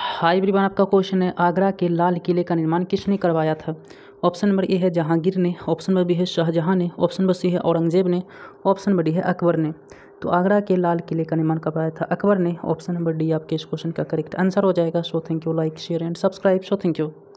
high ब्रिवान आपका question है आगरा के लाल किले का निर्माण किसने करवाया था ऑप्शन नंबर ए है जहांगीर ने ऑप्शन नंबर बी है शाहजहां ने ऑप्शन नंबर सी है औरंगजेब ने ऑप्शन नंबर डी है अकबर ने तो आगरा के लाल किले का निर्माण करवाया था अकबर ने ऑप्शन नंबर डी आपके इस क्वेश्चन का करेक्ट आंसर हो जाएगा so thank you like share and subscribe so thank you